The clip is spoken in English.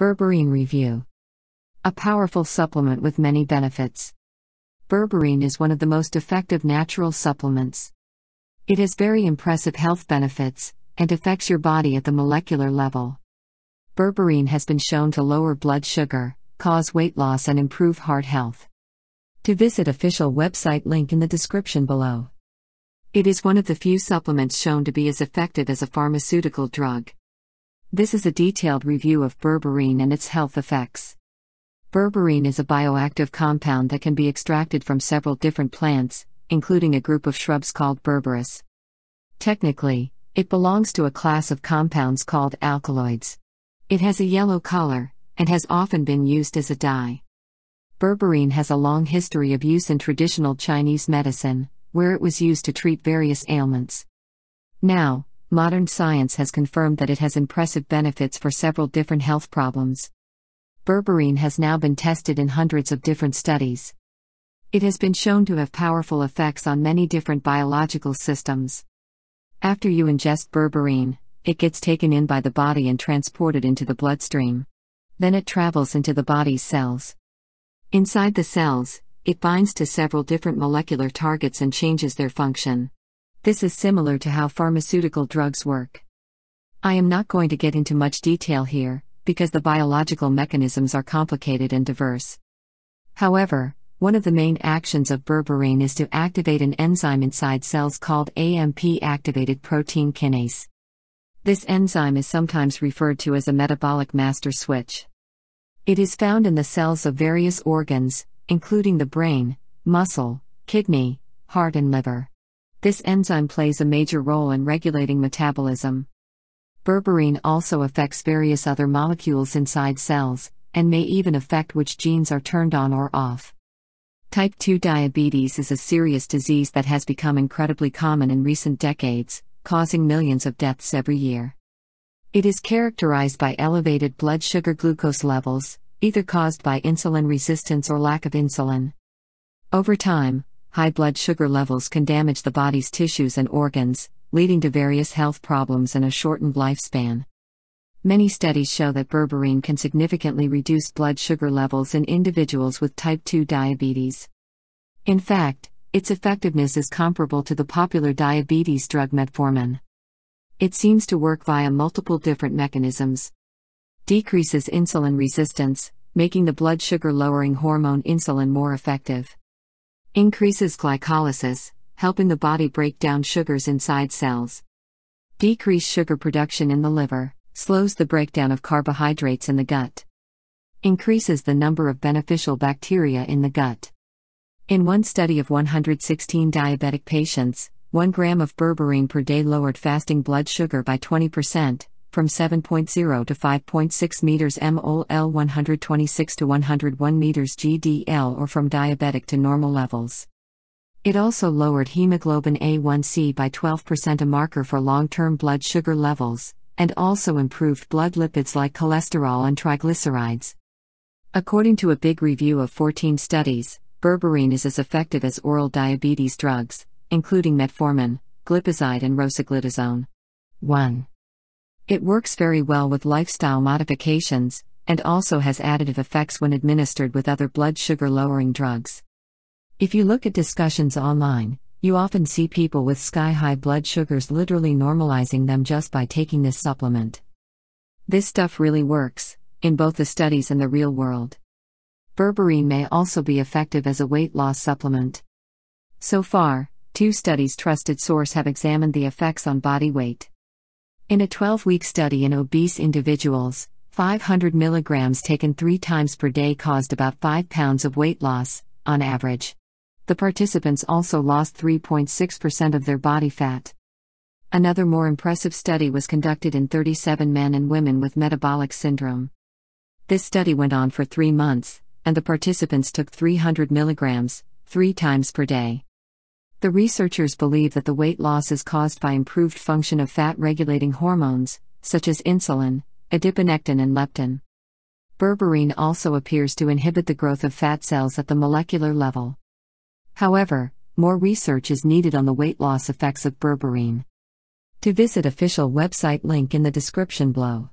Berberine Review. A powerful supplement with many benefits. Berberine is one of the most effective natural supplements. It has very impressive health benefits and affects your body at the molecular level. Berberine has been shown to lower blood sugar, cause weight loss, and improve heart health. To visit official website link in the description below. It is one of the few supplements shown to be as effective as a pharmaceutical drug. This is a detailed review of berberine and its health effects. Berberine is a bioactive compound that can be extracted from several different plants, including a group of shrubs called berberis. Technically, it belongs to a class of compounds called alkaloids. It has a yellow color and has often been used as a dye. Berberine has a long history of use in traditional Chinese medicine, where it was used to treat various ailments. Now, modern science has confirmed that it has impressive benefits for several different health problems. Berberine has now been tested in hundreds of different studies. It has been shown to have powerful effects on many different biological systems. After you ingest berberine, it gets taken in by the body and transported into the bloodstream. Then it travels into the body's cells. Inside the cells, it binds to several different molecular targets and changes their function. This is similar to how pharmaceutical drugs work. I am not going to get into much detail here, because the biological mechanisms are complicated and diverse. However, one of the main actions of berberine is to activate an enzyme inside cells called AMP activated protein kinase. This enzyme is sometimes referred to as a metabolic master switch. It is found in the cells of various organs, including the brain, muscle, kidney, heart, and liver. This enzyme plays a major role in regulating metabolism. Berberine also affects various other molecules inside cells, and may even affect which genes are turned on or off. Type 2 diabetes is a serious disease that has become incredibly common in recent decades, causing millions of deaths every year. It is characterized by elevated blood sugar glucose levels, either caused by insulin resistance or lack of insulin. Over time, high blood sugar levels can damage the body's tissues and organs, leading to various health problems and a shortened lifespan. Many studies show that berberine can significantly reduce blood sugar levels in individuals with type 2 diabetes. In fact, its effectiveness is comparable to the popular diabetes drug metformin. It seems to work via multiple different mechanisms. Decreases insulin resistance, making the blood sugar lowering hormone insulin more effective. Increases glycolysis, helping the body break down sugars inside cells. Decreased sugar production in the liver, slows the breakdown of carbohydrates in the gut. Increases the number of beneficial bacteria in the gut. In one study of 116 diabetic patients, 1 gram of berberine per day lowered fasting blood sugar by 20%, from 7.0 to 5.6 meters MOL 126 to 101 meters GDL or from diabetic to normal levels. It also lowered hemoglobin A1C by 12%, a marker for long term blood sugar levels, and also improved blood lipids like cholesterol and triglycerides. According to a big review of 14 studies, berberine is as effective as oral diabetes drugs, including metformin, glipizide, and rosiglitazone. 1. It works very well with lifestyle modifications, and also has additive effects when administered with other blood sugar lowering drugs. If you look at discussions online, you often see people with sky high blood sugars literally normalizing them just by taking this supplement. This stuff really works, in both the studies and the real world. Berberine may also be effective as a weight loss supplement. So far, two studies trusted source have examined the effects on body weight. In a 12 week study in obese individuals, 500 milligrams taken three times per day caused about 5 pounds of weight loss, on average. The participants also lost 3.6% of their body fat. Another more impressive study was conducted in 37 men and women with metabolic syndrome. This study went on for three months, and the participants took 300 milligrams, three times per day. The researchers believe that the weight loss is caused by improved function of fat regulating hormones, such as insulin, adiponectin, and leptin. Berberine also appears to inhibit the growth of fat cells at the molecular level. However, more research is needed on the weight loss effects of berberine. To visit official website link in the description below.